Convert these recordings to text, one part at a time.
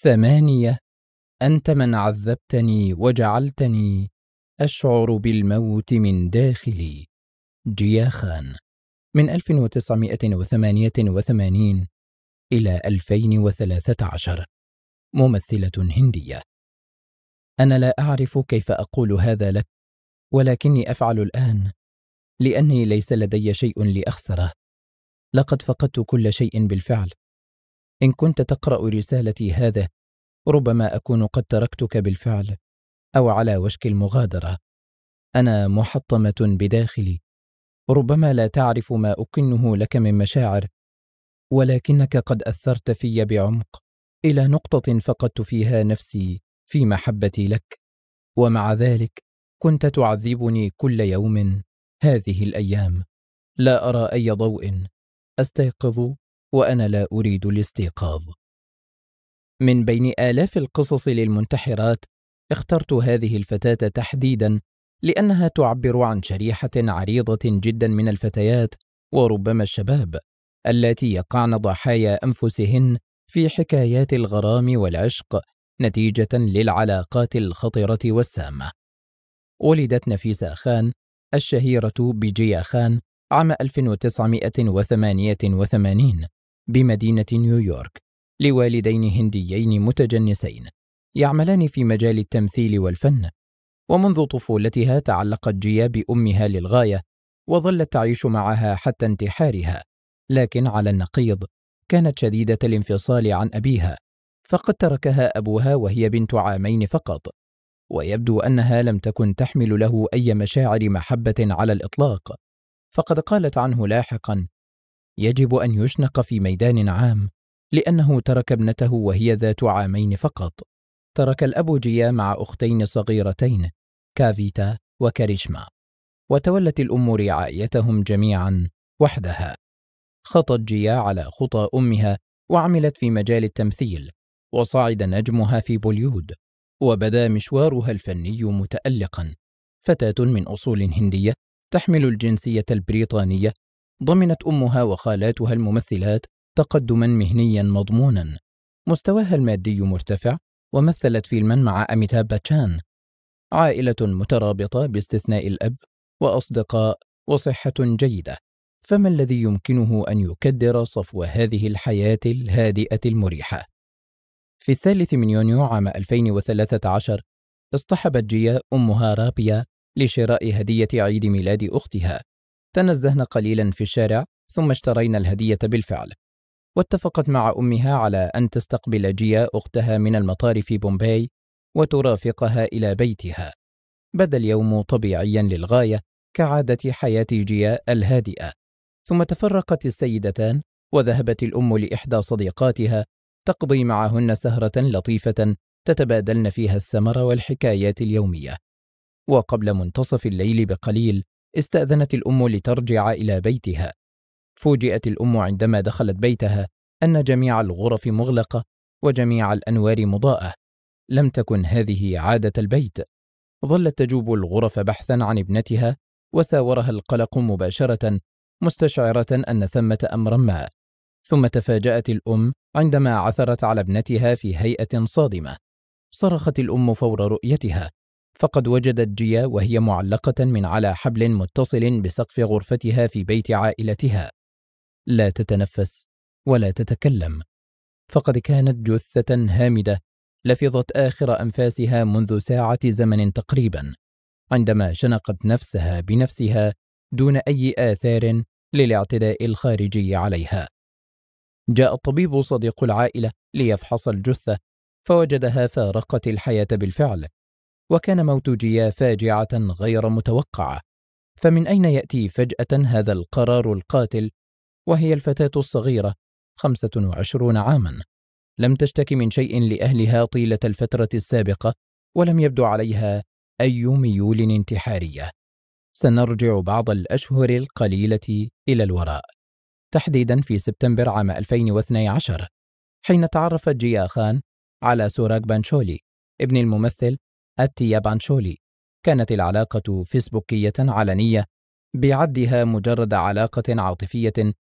ثمانية أنت من عذبتني وجعلتني أشعر بالموت من داخلي جيا خان من 1988 إلى 2013 ممثلة هندية أنا لا أعرف كيف أقول هذا لك ولكني أفعل الآن لأني ليس لدي شيء لأخسره لقد فقدت كل شيء بالفعل إن كنت تقرأ رسالتي هذا ربما أكون قد تركتك بالفعل أو على وشك المغادرة أنا محطمة بداخلي ربما لا تعرف ما أكنه لك من مشاعر ولكنك قد أثرت في بعمق إلى نقطة فقدت فيها نفسي في محبتي لك ومع ذلك كنت تعذبني كل يوم هذه الأيام لا أرى أي ضوء أستيقظ وأنا لا أريد الاستيقاظ. من بين آلاف القصص للمنتحرات، اخترت هذه الفتاة تحديدًا لأنها تعبر عن شريحة عريضة جدًا من الفتيات وربما الشباب، اللاتي يقعن ضحايا أنفسهن في حكايات الغرام والعشق نتيجة للعلاقات الخطرة والسامة. ولدت نفيسة خان الشهيرة بجيا خان عام 1988 بمدينة نيويورك لوالدين هنديين متجنسين يعملان في مجال التمثيل والفن ومنذ طفولتها تعلقت جيا بأمها للغاية وظلت تعيش معها حتى انتحارها لكن على النقيض كانت شديدة الانفصال عن أبيها فقد تركها أبوها وهي بنت عامين فقط ويبدو أنها لم تكن تحمل له أي مشاعر محبة على الإطلاق فقد قالت عنه لاحقا يجب أن يشنق في ميدان عام لأنه ترك ابنته وهي ذات عامين فقط ترك الأب جيا مع أختين صغيرتين كافيتا وكاريشما وتولت الأم رعايتهم جميعا وحدها خطت جيا على خطى أمها وعملت في مجال التمثيل وصعد نجمها في بوليود وبدا مشوارها الفني متألقا فتاة من أصول هندية تحمل الجنسية البريطانية ضمنت أمها وخالاتها الممثلات تقدما مهنيا مضمونا مستواها المادي مرتفع ومثلت فيلما مع أميتاب باتشان عائلة مترابطة باستثناء الأب وأصدقاء وصحة جيدة فما الذي يمكنه أن يكدر صفو هذه الحياة الهادئة المريحة؟ في الثالث من يونيو عام 2013 اصطحبت جيا أمها رابيا لشراء هدية عيد ميلاد أختها تنزهنا قليلا في الشارع ثم اشترينا الهدية بالفعل واتفقت مع أمها على أن تستقبل جيا أختها من المطار في بومباي وترافقها إلى بيتها بدا اليوم طبيعيا للغاية كعادة حياة جيا الهادئة ثم تفرقت السيدتان وذهبت الأم لإحدى صديقاتها تقضي معهن سهرة لطيفة تتبادلن فيها السمر والحكايات اليومية وقبل منتصف الليل بقليل استأذنت الأم لترجع إلى بيتها. فوجئت الأم عندما دخلت بيتها أن جميع الغرف مغلقة وجميع الأنوار مضاءة. لم تكن هذه عادة البيت. ظلت تجوب الغرف بحثا عن ابنتها وساورها القلق مباشرة مستشعرة أن ثمة أمرا ما. ثم تفاجأت الأم عندما عثرت على ابنتها في هيئة صادمة. صرخت الأم فور رؤيتها فقد وجدت جيا وهي معلقة من على حبل متصل بسقف غرفتها في بيت عائلتها لا تتنفس ولا تتكلم فقد كانت جثة هامدة لفظت آخر أنفاسها منذ ساعة زمن تقريبا عندما شنقت نفسها بنفسها دون أي آثار للاعتداء الخارجي عليها جاء الطبيب صديق العائلة ليفحص الجثة فوجدها فارقت الحياة بالفعل وكان موت جيا فاجعة غير متوقعة فمن أين يأتي فجأة هذا القرار القاتل وهي الفتاة الصغيرة 25 عاما لم تشتكي من شيء لأهلها طيلة الفترة السابقة ولم يبدو عليها أي ميول انتحارية سنرجع بعض الأشهر القليلة إلى الوراء تحديدا في سبتمبر عام 2012 حين تعرفت جيا خان على سوراك بانشولي ابن الممثل آتيا بانشولي كانت العلاقة فيسبوكية علنية بعدها مجرد علاقة عاطفية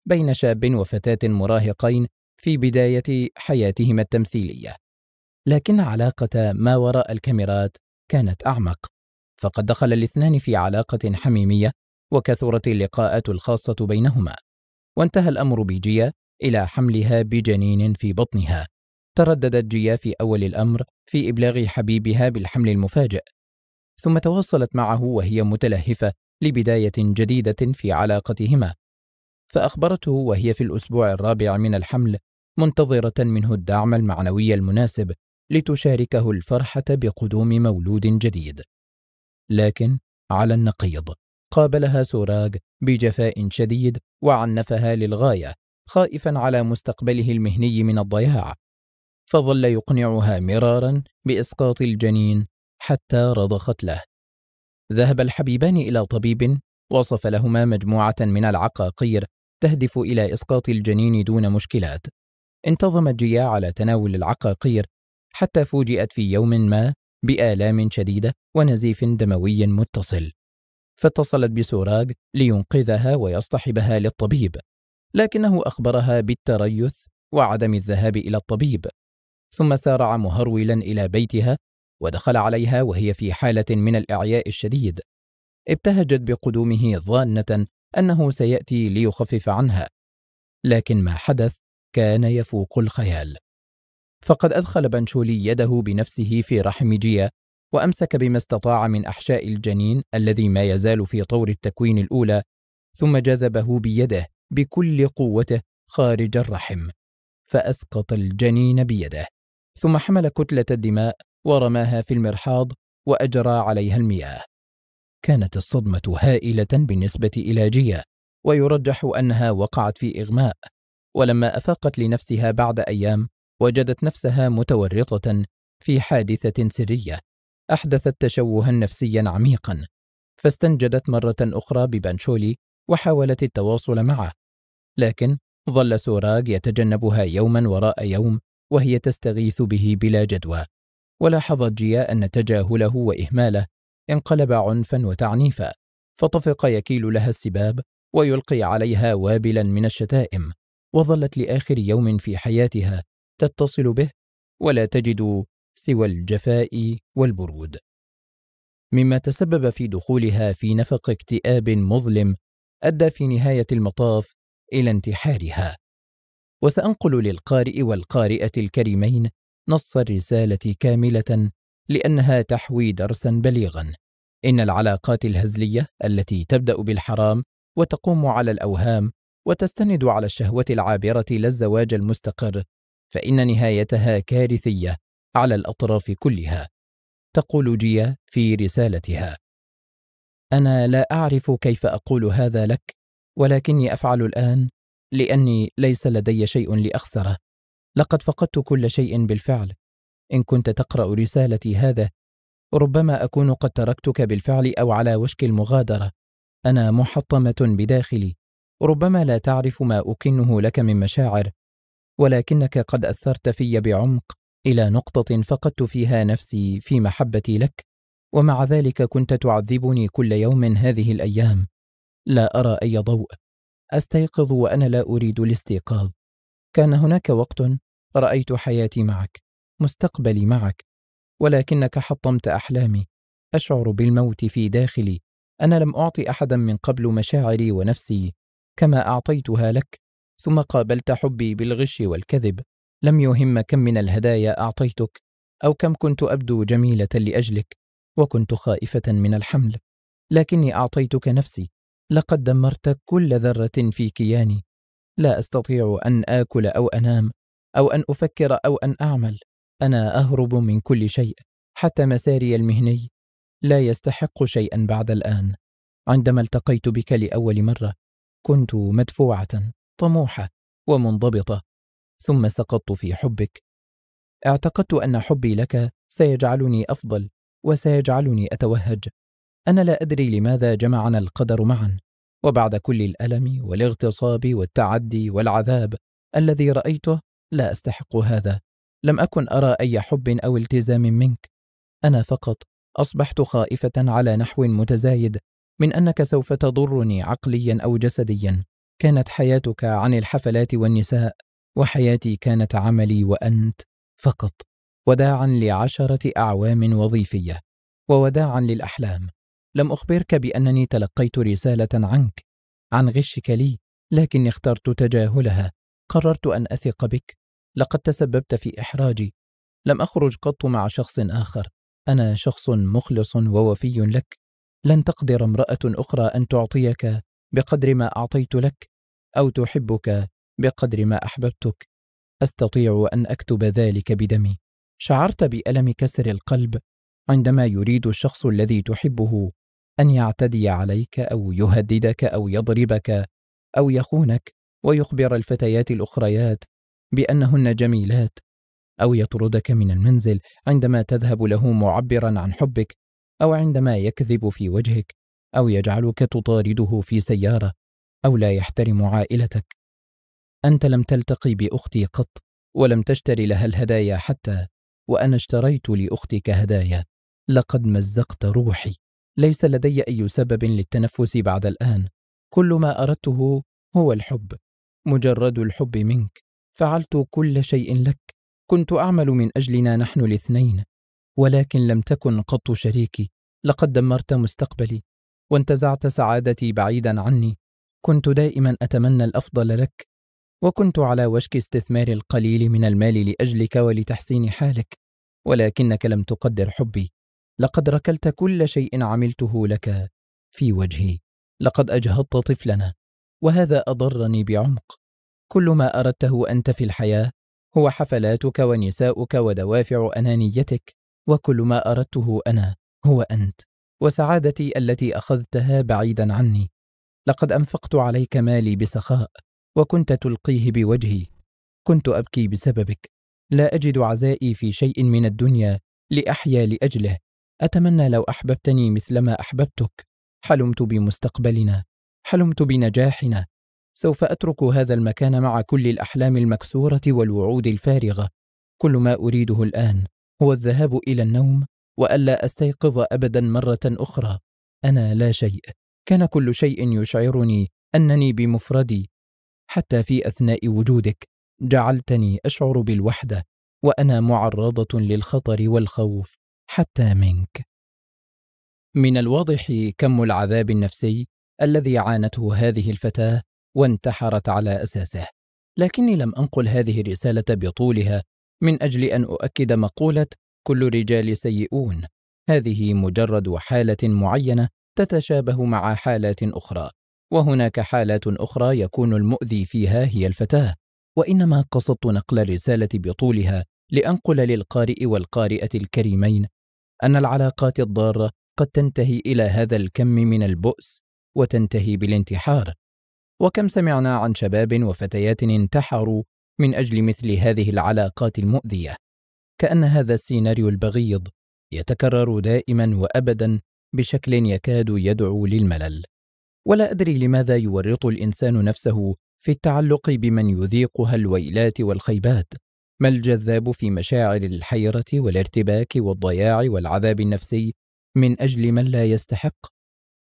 بين شاب وفتاة مراهقين في بداية حياتهما التمثيلية لكن علاقة ما وراء الكاميرات كانت أعمق فقد دخل الاثنان في علاقة حميمية وكثرت اللقاءات الخاصة بينهما وانتهى الأمر بجيا إلى حملها بجنين في بطنها ترددت جيا في أول الأمر في إبلاغ حبيبها بالحمل المفاجئ ثم تواصلت معه وهي متلهفة لبداية جديدة في علاقتهما فأخبرته وهي في الأسبوع الرابع من الحمل منتظرة منه الدعم المعنوي المناسب لتشاركه الفرحة بقدوم مولود جديد لكن على النقيض قابلها سوراج بجفاء شديد وعنفها للغاية خائفا على مستقبله المهني من الضياع فظل يقنعها مرارا بإسقاط الجنين حتى رضخت له ذهب الحبيبان إلى طبيب وصف لهما مجموعة من العقاقير تهدف إلى إسقاط الجنين دون مشكلات انتظمت جيا على تناول العقاقير حتى فوجئت في يوم ما بآلام شديدة ونزيف دموي متصل فاتصلت بسوراج لينقذها ويصطحبها للطبيب لكنه أخبرها بالتريث وعدم الذهاب إلى الطبيب ثم سارع مهرولا إلى بيتها ودخل عليها وهي في حالة من الإعياء الشديد ابتهجت بقدومه ظانة أنه سيأتي ليخفف عنها لكن ما حدث كان يفوق الخيال فقد أدخل بنشولي يده بنفسه في رحم جيا وأمسك بما استطاع من أحشاء الجنين الذي ما يزال في طور التكوين الأولى ثم جذبه بيده بكل قوته خارج الرحم فأسقط الجنين بيده ثم حمل كتلة الدماء ورماها في المرحاض وأجرى عليها المياه كانت الصدمة هائلة بالنسبة إلى جيا ويرجح أنها وقعت في إغماء ولما أفاقت لنفسها بعد أيام وجدت نفسها متورطة في حادثة سرية أحدثت تشوها نفسيا عميقا فاستنجدت مرة أخرى ببانشولي وحاولت التواصل معه لكن ظل سوراج يتجنبها يوما وراء يوم وهي تستغيث به بلا جدوى ولاحظت جيا أن تجاهله وإهماله انقلب عنفا وتعنيفا فطفق يكيل لها السباب ويلقي عليها وابلا من الشتائم وظلت لآخر يوم في حياتها تتصل به ولا تجد سوى الجفاء والبرود مما تسبب في دخولها في نفق اكتئاب مظلم أدى في نهاية المطاف إلى انتحارها وسأنقل للقارئ والقارئة الكريمين نص الرسالة كاملة لأنها تحوي درسا بليغا إن العلاقات الهزلية التي تبدأ بالحرام وتقوم على الأوهام وتستند على الشهوة العابرة للزواج المستقر فإن نهايتها كارثية على الأطراف كلها تقول جيا في رسالتها أنا لا أعرف كيف أقول هذا لك ولكني أفعل الآن لأني ليس لدي شيء لأخسره لقد فقدت كل شيء بالفعل إن كنت تقرأ رسالتي هذا ربما أكون قد تركتك بالفعل أو على وشك المغادرة أنا محطمة بداخلي ربما لا تعرف ما أكنه لك من مشاعر ولكنك قد أثرت في بعمق إلى نقطة فقدت فيها نفسي في محبتي لك ومع ذلك كنت تعذبني كل يوم هذه الأيام لا أرى أي ضوء أستيقظ وأنا لا أريد الاستيقاظ كان هناك وقت رأيت حياتي معك مستقبلي معك ولكنك حطمت أحلامي أشعر بالموت في داخلي أنا لم أعطي أحدا من قبل مشاعري ونفسي كما أعطيتها لك ثم قابلت حبي بالغش والكذب لم يهم كم من الهدايا أعطيتك أو كم كنت أبدو جميلة لأجلك وكنت خائفة من الحمل لكني أعطيتك نفسي لقد دمرت كل ذرة في كياني لا أستطيع أن آكل أو أنام أو أن أفكر أو أن أعمل أنا أهرب من كل شيء حتى مساري المهني لا يستحق شيئا بعد الآن عندما التقيت بك لأول مرة كنت مدفوعة طموحة ومنضبطة ثم سقطت في حبك اعتقدت أن حبي لك سيجعلني أفضل وسيجعلني أتوهج أنا لا أدري لماذا جمعنا القدر معا وبعد كل الألم والاغتصاب والتعدي والعذاب الذي رأيته لا أستحق هذا لم أكن أرى أي حب أو التزام منك أنا فقط أصبحت خائفة على نحو متزايد من أنك سوف تضرني عقليا أو جسديا كانت حياتك عن الحفلات والنساء وحياتي كانت عملي وأنت فقط وداعا لعشرة أعوام وظيفية ووداعا للأحلام لم أخبرك بأنني تلقيت رسالة عنك عن غشك لي لكني اخترت تجاهلها قررت أن أثق بك لقد تسببت في إحراجي لم أخرج قط مع شخص آخر أنا شخص مخلص ووفي لك لن تقدر امرأة أخرى أن تعطيك بقدر ما أعطيت لك أو تحبك بقدر ما أحببتك أستطيع أن أكتب ذلك بدمي شعرت بألم كسر القلب عندما يريد الشخص الذي تحبه أن يعتدي عليك أو يهددك أو يضربك أو يخونك ويخبر الفتيات الأخريات بأنهن جميلات أو يطردك من المنزل عندما تذهب له معبرا عن حبك أو عندما يكذب في وجهك أو يجعلك تطارده في سيارة أو لا يحترم عائلتك أنت لم تلتقي بأختي قط ولم تشتري لها الهدايا حتى وأنا اشتريت لأختك هدايا لقد مزقت روحي ليس لدي أي سبب للتنفس بعد الآن كل ما أردته هو الحب مجرد الحب منك فعلت كل شيء لك كنت أعمل من أجلنا نحن الاثنين ولكن لم تكن قط شريكي لقد دمرت مستقبلي وانتزعت سعادتي بعيدا عني كنت دائما أتمنى الأفضل لك وكنت على وشك استثمار القليل من المال لأجلك ولتحسين حالك ولكنك لم تقدر حبي لقد ركلت كل شيء عملته لك في وجهي لقد أجهضت طفلنا وهذا أضرني بعمق كل ما أردته أنت في الحياة هو حفلاتك ونساؤك ودوافع أنانيتك وكل ما أردته أنا هو أنت وسعادتي التي أخذتها بعيدا عني لقد أنفقت عليك مالي بسخاء وكنت تلقيه بوجهي كنت أبكي بسببك لا أجد عزائي في شيء من الدنيا لأحيا لأجله أتمنى لو أحببتني مثلما أحببتك حلمت بمستقبلنا حلمت بنجاحنا سوف أترك هذا المكان مع كل الأحلام المكسورة والوعود الفارغة كل ما أريده الآن هو الذهاب إلى النوم وألا أستيقظ أبدا مرة أخرى أنا لا شيء كان كل شيء يشعرني أنني بمفردي حتى في أثناء وجودك جعلتني أشعر بالوحدة وأنا معرضة للخطر والخوف حتى منك من الواضح كم العذاب النفسي الذي عانته هذه الفتاه وانتحرت على اساسه لكني لم انقل هذه الرساله بطولها من اجل ان اؤكد مقوله كل رجال سيئون هذه مجرد حاله معينه تتشابه مع حالات اخرى وهناك حالات اخرى يكون المؤذي فيها هي الفتاه وانما قصدت نقل الرساله بطولها لانقل للقارئ والقارئه الكريمين ان العلاقات الضاره قد تنتهي الى هذا الكم من البؤس وتنتهي بالانتحار وكم سمعنا عن شباب وفتيات انتحروا من اجل مثل هذه العلاقات المؤذيه كان هذا السيناريو البغيض يتكرر دائما وابدا بشكل يكاد يدعو للملل ولا ادري لماذا يورط الانسان نفسه في التعلق بمن يذيقها الويلات والخيبات ما الجذاب في مشاعر الحيرة والارتباك والضياع والعذاب النفسي من أجل من لا يستحق؟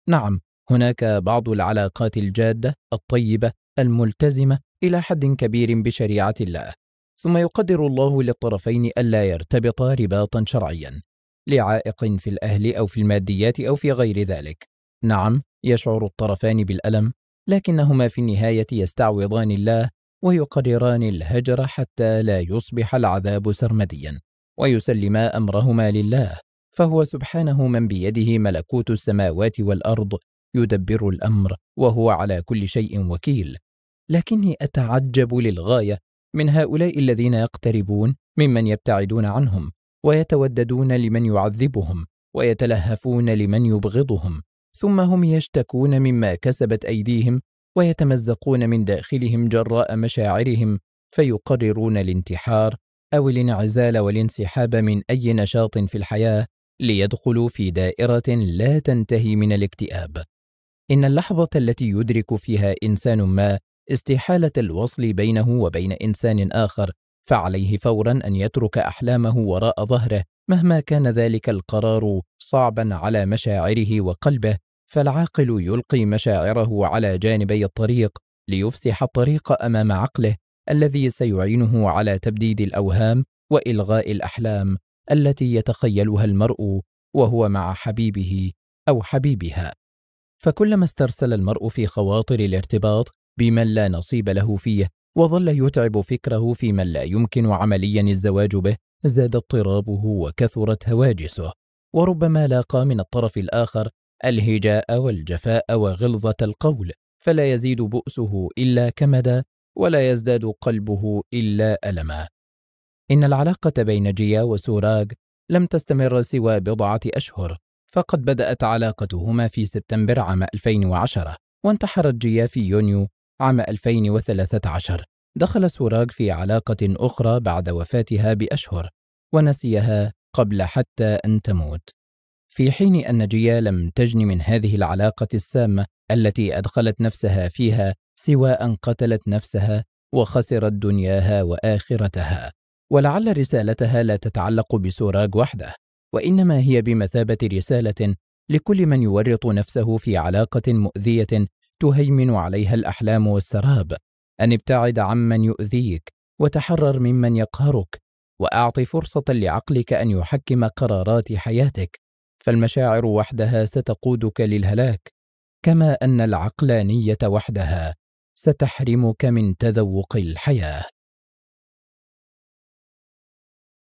نعم، هناك بعض العلاقات الجادة، الطيبة، الملتزمة إلى حد كبير بشريعة الله، ثم يقدر الله للطرفين ألا يرتبطا رباطا شرعيا، لعائق في الأهل أو في الماديات أو في غير ذلك. نعم، يشعر الطرفان بالألم، لكنهما في النهاية يستعوضان الله ويقرران الهجر حتى لا يصبح العذاب سرمديا ويسلما أمرهما لله فهو سبحانه من بيده ملكوت السماوات والأرض يدبر الأمر وهو على كل شيء وكيل لكني أتعجب للغاية من هؤلاء الذين يقتربون ممن يبتعدون عنهم ويتوددون لمن يعذبهم ويتلهفون لمن يبغضهم ثم هم يشتكون مما كسبت أيديهم ويتمزقون من داخلهم جراء مشاعرهم فيقررون الانتحار أو الانعزال والانسحاب من أي نشاط في الحياة ليدخلوا في دائرة لا تنتهي من الاكتئاب. إن اللحظة التي يدرك فيها إنسان ما استحالة الوصل بينه وبين إنسان آخر، فعليه فورًا أن يترك أحلامه وراء ظهره مهما كان ذلك القرار صعبًا على مشاعره وقلبه فالعاقل يلقي مشاعره على جانبي الطريق ليفسح الطريق أمام عقله الذي سيعينه على تبديد الأوهام وإلغاء الأحلام التي يتخيلها المرء وهو مع حبيبه أو حبيبها فكلما استرسل المرء في خواطر الارتباط بمن لا نصيب له فيه وظل يتعب فكره في من لا يمكن عمليا الزواج به زاد اضطرابه وكثرت هواجسه وربما لاقى من الطرف الآخر الهجاء والجفاء وغلظة القول فلا يزيد بؤسه إلا كمدا ولا يزداد قلبه إلا ألما إن العلاقة بين جيا وسوراج لم تستمر سوى بضعة أشهر فقد بدأت علاقتهما في سبتمبر عام 2010 وانتحرت جيا في يونيو عام 2013 دخل سوراج في علاقة أخرى بعد وفاتها بأشهر ونسيها قبل حتى أن تموت في حين أن جيا لم تجن من هذه العلاقة السامة التي أدخلت نفسها فيها سوى أن قتلت نفسها وخسرت دنياها وآخرتها ولعل رسالتها لا تتعلق بسوراج وحده وإنما هي بمثابة رسالة لكل من يورط نفسه في علاقة مؤذية تهيمن عليها الأحلام والسراب أن ابتعد عمن يؤذيك وتحرر ممن يقهرك وأعط فرصة لعقلك أن يحكم قرارات حياتك فالمشاعر وحدها ستقودك للهلاك كما ان العقلانيه وحدها ستحرمك من تذوق الحياه